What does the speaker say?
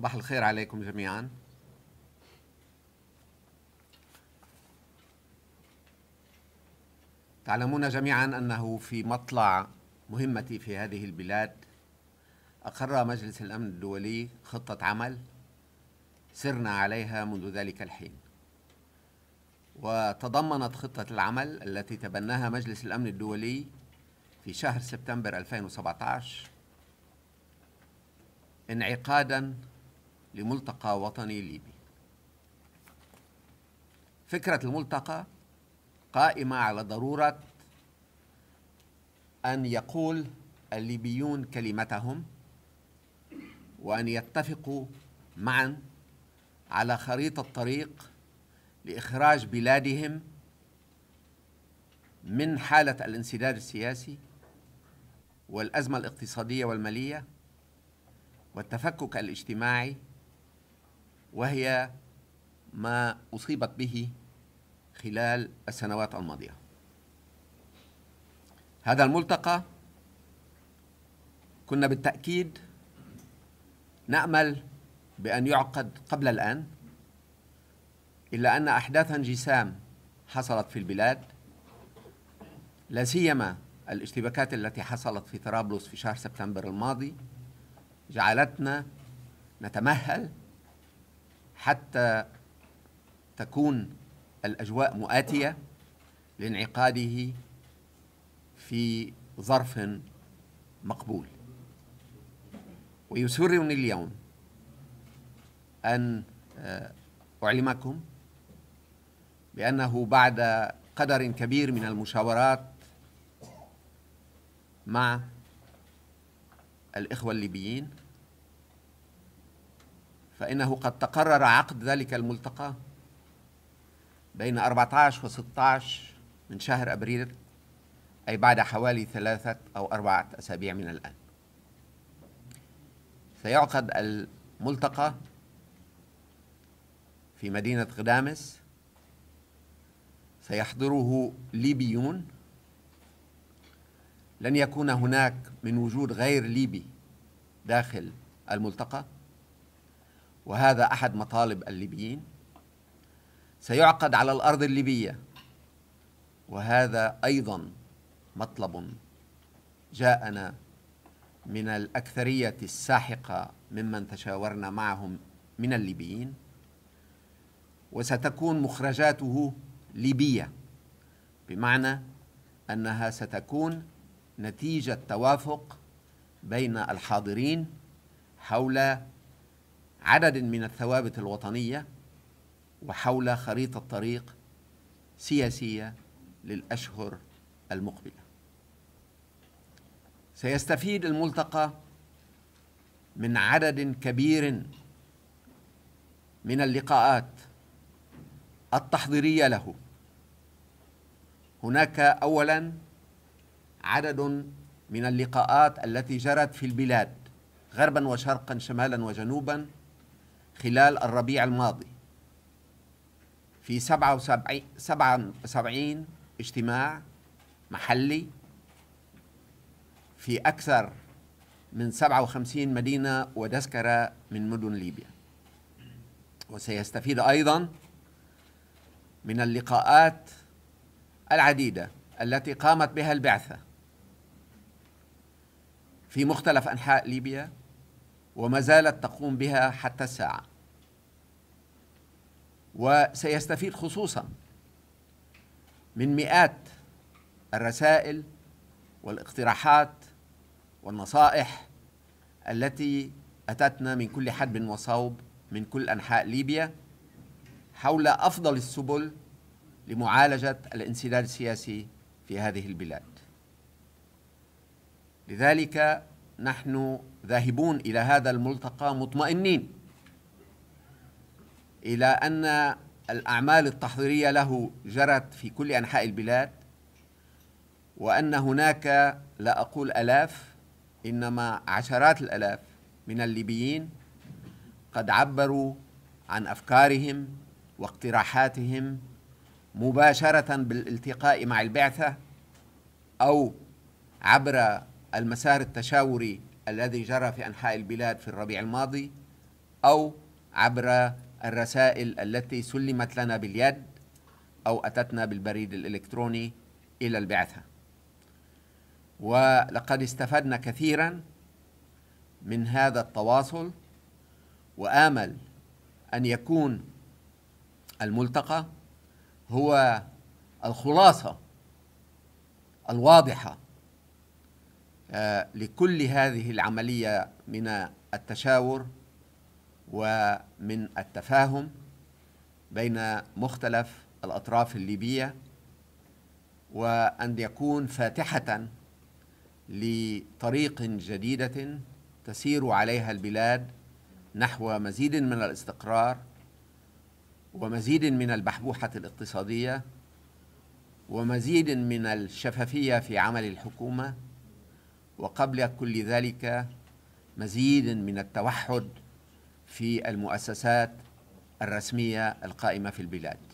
صباح الخير عليكم جميعا تعلمون جميعا أنه في مطلع مهمتي في هذه البلاد أقر مجلس الأمن الدولي خطة عمل سرنا عليها منذ ذلك الحين وتضمنت خطة العمل التي تبناها مجلس الأمن الدولي في شهر سبتمبر 2017 انعقادا لملتقى وطني ليبي فكرة الملتقى قائمة على ضرورة أن يقول الليبيون كلمتهم وأن يتفقوا معا على خريطة طريق لإخراج بلادهم من حالة الانسداد السياسي والأزمة الاقتصادية والمالية والتفكك الاجتماعي وهي ما أصيبت به خلال السنوات الماضية هذا الملتقى كنا بالتأكيد نأمل بأن يعقد قبل الآن إلا أن أحداثا جسام حصلت في البلاد لا سيما الاشتباكات التي حصلت في طرابلس في شهر سبتمبر الماضي جعلتنا نتمهل حتى تكون الاجواء مؤاتيه لانعقاده في ظرف مقبول ويسرني اليوم ان آه، اعلمكم بانه بعد قدر كبير من المشاورات مع الاخوه الليبيين فإنه قد تقرر عقد ذلك الملتقى بين 14 و 16 من شهر أبريل أي بعد حوالي ثلاثة أو أربعة أسابيع من الآن سيعقد الملتقى في مدينة غدامس سيحضره ليبيون لن يكون هناك من وجود غير ليبي داخل الملتقى وهذا أحد مطالب الليبيين سيعقد على الأرض الليبية وهذا أيضا مطلب جاءنا من الأكثرية الساحقة ممن تشاورنا معهم من الليبيين وستكون مخرجاته ليبية بمعنى أنها ستكون نتيجة توافق بين الحاضرين حول عدد من الثوابت الوطنية وحول خريطة طريق سياسية للأشهر المقبلة سيستفيد الملتقى من عدد كبير من اللقاءات التحضيرية له هناك أولا عدد من اللقاءات التي جرت في البلاد غربا وشرقا شمالا وجنوبا خلال الربيع الماضي في 77 77 اجتماع محلي في أكثر من 57 مدينة ودسكرة من مدن ليبيا وسيستفيد أيضا من اللقاءات العديدة التي قامت بها البعثة في مختلف أنحاء ليبيا وما زالت تقوم بها حتى الساعة وسيستفيد خصوصا من مئات الرسائل والاقتراحات والنصائح التي أتتنا من كل حدب وصوب من كل أنحاء ليبيا حول أفضل السبل لمعالجة الانسداد السياسي في هذه البلاد لذلك نحن ذاهبون إلى هذا الملتقى مطمئنين إلى أن الأعمال التحضيرية له جرت في كل أنحاء البلاد وأن هناك لا أقول ألاف إنما عشرات الألاف من الليبيين قد عبروا عن أفكارهم واقتراحاتهم مباشرة بالالتقاء مع البعثة أو عبر المسار التشاوري الذي جرى في أنحاء البلاد في الربيع الماضي أو عبر الرسائل التي سلمت لنا باليد أو أتتنا بالبريد الإلكتروني إلى البعثة ولقد استفدنا كثيرا من هذا التواصل وآمل أن يكون الملتقى هو الخلاصة الواضحة آه، لكل هذه العملية من التشاور ومن التفاهم بين مختلف الأطراف الليبية وأن يكون فاتحة لطريق جديدة تسير عليها البلاد نحو مزيد من الاستقرار ومزيد من البحبوحة الاقتصادية ومزيد من الشفافية في عمل الحكومة وقبل كل ذلك مزيد من التوحد في المؤسسات الرسمية القائمة في البلاد